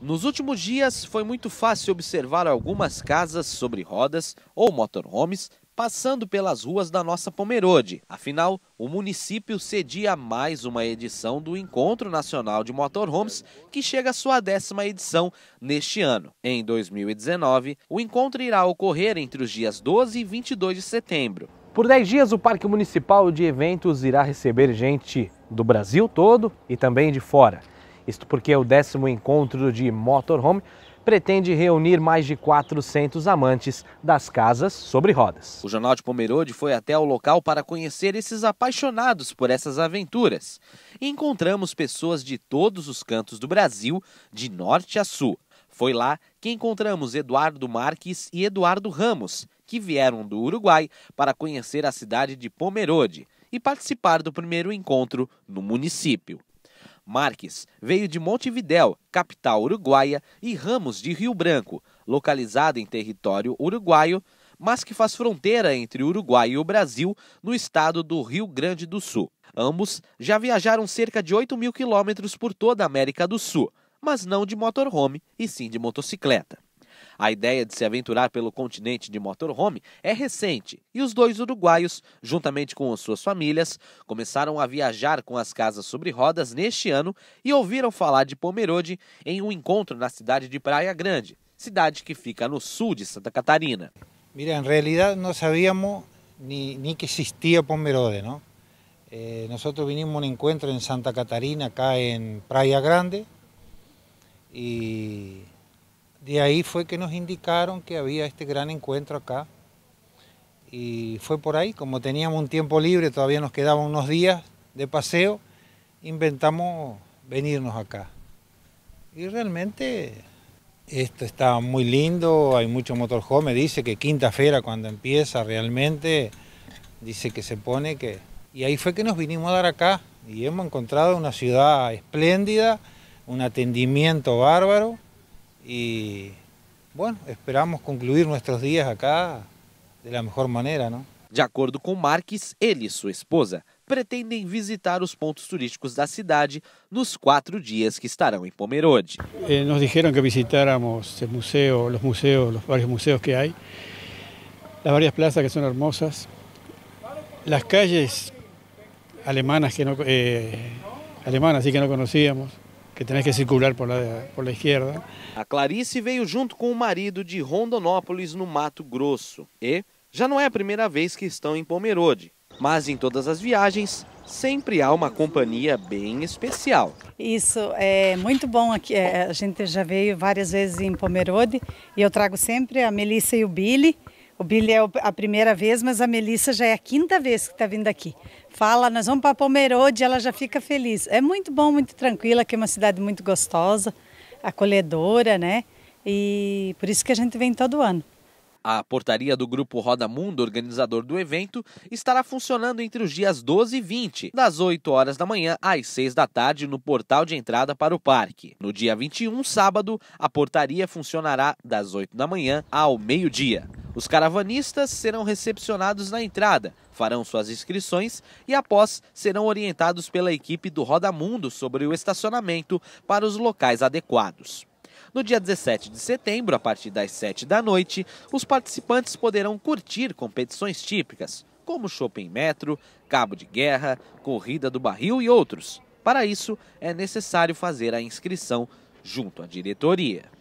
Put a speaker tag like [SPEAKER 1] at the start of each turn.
[SPEAKER 1] Nos últimos dias, foi muito fácil observar algumas casas sobre rodas ou motorhomes passando pelas ruas da nossa Pomerode. Afinal, o município cedia mais uma edição do Encontro Nacional de Motorhomes, que chega à sua décima edição neste ano. Em 2019, o encontro irá ocorrer entre os dias 12 e 22 de setembro. Por 10 dias, o Parque Municipal de Eventos irá receber gente do Brasil todo e também de fora. Isto porque o décimo encontro de Motorhome pretende reunir mais de 400 amantes das casas sobre rodas. O Jornal de Pomerode foi até o local para conhecer esses apaixonados por essas aventuras. encontramos pessoas de todos os cantos do Brasil, de norte a sul. Foi lá que encontramos Eduardo Marques e Eduardo Ramos, que vieram do Uruguai para conhecer a cidade de Pomerode e participar do primeiro encontro no município. Marques veio de Montevidéu, capital uruguaia, e Ramos de Rio Branco, localizado em território uruguaio, mas que faz fronteira entre o Uruguai e o Brasil, no estado do Rio Grande do Sul. Ambos já viajaram cerca de 8 mil quilômetros por toda a América do Sul, mas não de motorhome e sim de motocicleta. A ideia de se aventurar pelo continente de motorhome é recente e os dois uruguaios, juntamente com suas famílias, começaram a viajar com as casas sobre rodas neste ano e ouviram falar de Pomerode em um encontro na cidade de Praia Grande, cidade que fica no sul de Santa Catarina.
[SPEAKER 2] Mira, em realidade não sabíamos nem que existia Pomerode, não? Eh, nosotros vinimos a un encuentro en Santa Catarina, acá en Praia Grande, y de ahí fue que nos indicaron que había este gran encuentro acá. Y fue por ahí, como teníamos un tiempo libre, todavía nos quedaban unos días de paseo, inventamos venirnos acá. Y realmente esto está muy lindo, hay mucho motorhome, dice que quinta feira cuando empieza realmente, dice que se pone que... Y ahí fue que nos vinimos a dar acá y hemos encontrado una ciudad espléndida, un atendimiento bárbaro y bueno, esperamos concluir nuestros días acá
[SPEAKER 1] de la mejor maneira, ¿no? De acordo com Marques, ele e sua esposa pretendem visitar os pontos turísticos da cidade nos quatro dias que estarão em Pomerode. Eh,
[SPEAKER 2] nos dijeron que visitáramos o museu, os museus, os vários museus que há, as várias plazas que são hermosas, as calles alemanas que não eh, alemanas sí que não conhecíamos que tem que circular por la,
[SPEAKER 1] por la izquierda. A Clarice veio junto com o marido de Rondonópolis, no Mato Grosso. E já não é a primeira vez que estão em Pomerode, mas em todas as viagens sempre há uma companhia bem especial.
[SPEAKER 3] Isso é muito bom aqui. É, a gente já veio várias vezes em Pomerode e eu trago sempre a Melissa e o Billy. O Billy é a primeira vez, mas a Melissa já é a quinta vez que está vindo aqui. Fala, nós vamos para Pomerode, ela já fica feliz. É muito bom, muito tranquila, aqui é uma cidade muito gostosa, acolhedora, né? E por isso que a gente vem todo ano.
[SPEAKER 1] A portaria do Grupo Roda Mundo, organizador do evento, estará funcionando entre os dias 12 e 20, das 8 horas da manhã às 6 da tarde, no portal de entrada para o parque. No dia 21, sábado, a portaria funcionará das 8 da manhã ao meio-dia. Os caravanistas serão recepcionados na entrada, farão suas inscrições e após serão orientados pela equipe do Roda Mundo sobre o estacionamento para os locais adequados. No dia 17 de setembro, a partir das 7 da noite, os participantes poderão curtir competições típicas, como Shopping Metro, Cabo de Guerra, Corrida do Barril e outros. Para isso, é necessário fazer a inscrição junto à diretoria.